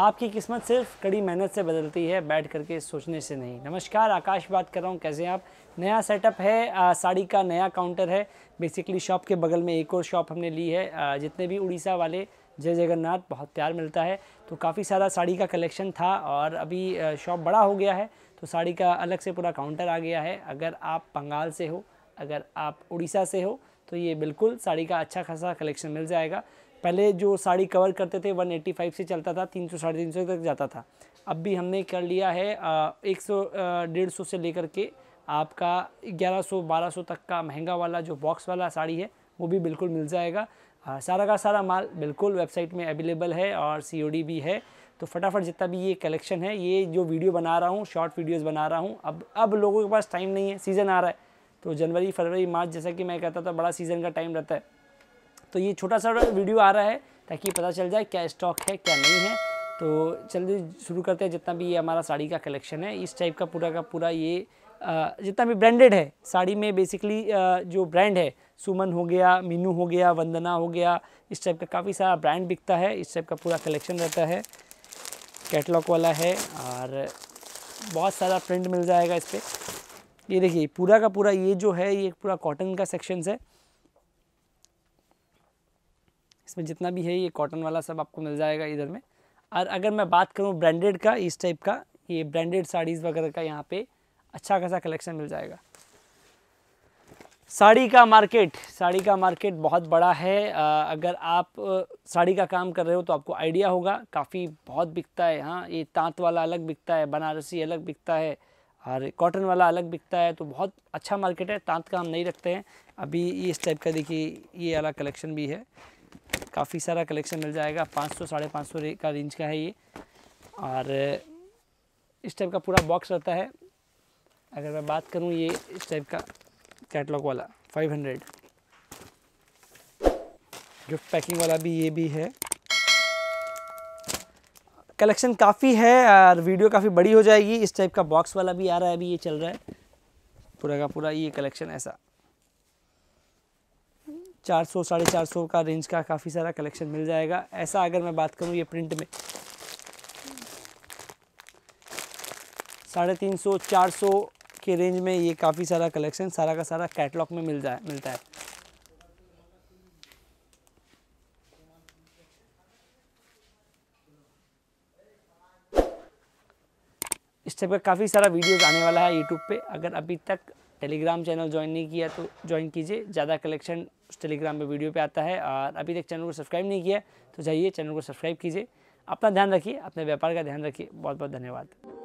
आपकी किस्मत सिर्फ कड़ी मेहनत से बदलती है बैठ करके सोचने से नहीं नमस्कार आकाश बात कर रहा हूँ कैसे आप नया सेटअप है साड़ी का नया काउंटर है बेसिकली शॉप के बगल में एक और शॉप हमने ली है आ, जितने भी उड़ीसा वाले जय जगन्नाथ बहुत प्यार मिलता है तो काफ़ी सारा साड़ी का कलेक्शन था और अभी शॉप बड़ा हो गया है तो साड़ी का अलग से पूरा काउंटर आ गया है अगर आप बंगाल से हो अगर आप उड़ीसा से हो तो ये बिल्कुल साड़ी का अच्छा खासा कलेक्शन मिल जाएगा पहले जो साड़ी कवर करते थे 185 से चलता था तीन सौ साढ़े तीन सौ तक जाता था अब भी हमने कर लिया है एक सौ डेढ़ सौ से लेकर के आपका 1100 1200 तक का महंगा वाला जो बॉक्स वाला साड़ी है वो भी बिल्कुल मिल जाएगा आ, सारा का सारा माल बिल्कुल वेबसाइट में अवेलेबल है और सी भी है तो फटाफट जितना भी ये कलेक्शन है ये जो वीडियो बना रहा हूँ शॉर्ट वीडियोज़ बना रहा हूँ अब अब लोगों के पास टाइम नहीं है सीज़न आ रहा है तो जनवरी फरवरी मार्च जैसा कि मैं कहता था बड़ा सीज़न का टाइम रहता है तो ये छोटा सा वीडियो आ रहा है ताकि पता चल जाए क्या स्टॉक है क्या नहीं है तो जल्दी शुरू करते हैं जितना भी ये हमारा साड़ी का कलेक्शन है इस टाइप का पूरा का पूरा ये जितना भी ब्रांडेड है साड़ी में बेसिकली जो ब्रांड है सुमन हो गया मीनू हो गया वंदना हो गया इस टाइप का काफ़ी सारा ब्रांड बिकता है इस टाइप का पूरा कलेक्शन रहता है कैटलॉग वाला है और बहुत सारा प्रिंट मिल जाएगा इस पर ये देखिए पूरा का पूरा ये जो है ये पूरा कॉटन का सेक्शंस है इसमें जितना भी है ये कॉटन वाला सब आपको मिल जाएगा इधर में और अगर मैं बात करूँ ब्रांडेड का इस टाइप का ये ब्रांडेड साड़ीज़ वगैरह का यहाँ पे अच्छा खासा कलेक्शन मिल जाएगा साड़ी का मार्केट साड़ी का मार्केट बहुत बड़ा है आ, अगर आप साड़ी का काम कर रहे हो तो आपको आइडिया होगा काफ़ी बहुत बिकता है हाँ ये तांत वाला अलग बिकता है बनारसी अलग बिकता है और कॉटन वाला अलग बिकता है तो बहुत अच्छा मार्केट है तांत का हम नहीं रखते हैं अभी इस टाइप का देखिए ये वाला कलेक्शन भी है काफ़ी सारा कलेक्शन मिल जाएगा पाँच सौ साढ़े पाँच सौ का रेंज का है ये और इस टाइप का पूरा बॉक्स रहता है अगर मैं बात करूँ ये इस टाइप का कैटलॉग वाला फाइव हंड्रेड गिफ्ट पैकिंग वाला भी ये भी है कलेक्शन काफ़ी है और वीडियो काफ़ी बड़ी हो जाएगी इस टाइप का बॉक्स वाला भी आ रहा है अभी ये चल रहा है पूरा का पूरा ये कलेक्शन ऐसा चार सौ साढ़े चार सौ का रेंज का काफ़ी सारा कलेक्शन मिल जाएगा ऐसा अगर मैं बात करूँ ये प्रिंट में साढ़े तीन सौ चार सौ के रेंज में ये काफ़ी सारा कलेक्शन सारा का सारा कैटलॉग में मिल जाए मिलता है इस टाइप का काफ़ी सारा वीडियोस आने वाला है यूट्यूब पे अगर अभी तक टेलीग्राम चैनल ज्वाइन नहीं किया तो ज्वाइन कीजिए ज़्यादा कलेक्शन टेलीग्राम पे वीडियो पे आता है और अभी तक चैनल को सब्सक्राइब नहीं किया तो जाइए चैनल को सब्सक्राइब कीजिए अपना ध्यान रखिए अपने व्यापार का ध्यान रखिए बहुत बहुत धन्यवाद